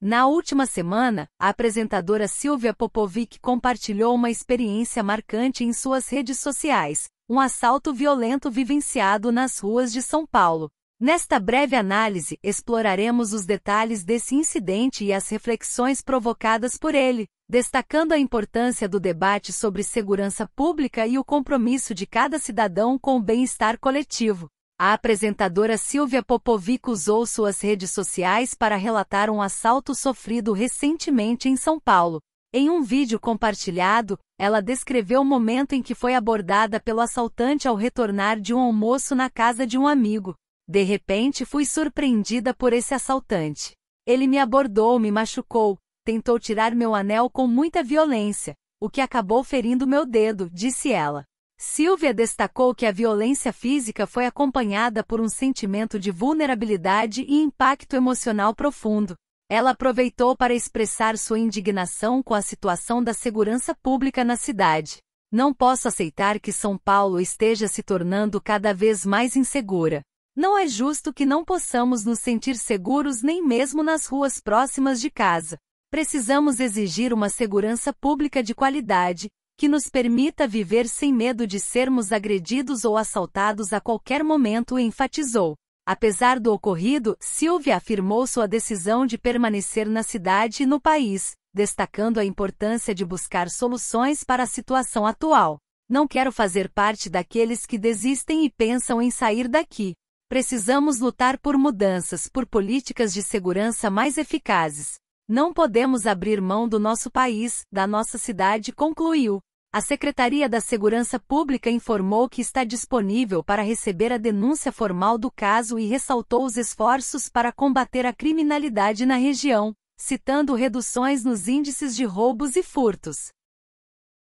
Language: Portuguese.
Na última semana, a apresentadora Silvia Popovic compartilhou uma experiência marcante em suas redes sociais, um assalto violento vivenciado nas ruas de São Paulo. Nesta breve análise, exploraremos os detalhes desse incidente e as reflexões provocadas por ele, destacando a importância do debate sobre segurança pública e o compromisso de cada cidadão com o bem-estar coletivo a apresentadora Silvia Popovic usou suas redes sociais para relatar um assalto sofrido recentemente em São Paulo. Em um vídeo compartilhado, ela descreveu o momento em que foi abordada pelo assaltante ao retornar de um almoço na casa de um amigo. De repente fui surpreendida por esse assaltante. Ele me abordou, me machucou, tentou tirar meu anel com muita violência, o que acabou ferindo meu dedo, disse ela. Silvia destacou que a violência física foi acompanhada por um sentimento de vulnerabilidade e impacto emocional profundo. Ela aproveitou para expressar sua indignação com a situação da segurança pública na cidade. Não posso aceitar que São Paulo esteja se tornando cada vez mais insegura. Não é justo que não possamos nos sentir seguros nem mesmo nas ruas próximas de casa. Precisamos exigir uma segurança pública de qualidade, que nos permita viver sem medo de sermos agredidos ou assaltados a qualquer momento, enfatizou. Apesar do ocorrido, Silvia afirmou sua decisão de permanecer na cidade e no país, destacando a importância de buscar soluções para a situação atual. Não quero fazer parte daqueles que desistem e pensam em sair daqui. Precisamos lutar por mudanças, por políticas de segurança mais eficazes. Não podemos abrir mão do nosso país, da nossa cidade, concluiu. A Secretaria da Segurança Pública informou que está disponível para receber a denúncia formal do caso e ressaltou os esforços para combater a criminalidade na região, citando reduções nos índices de roubos e furtos.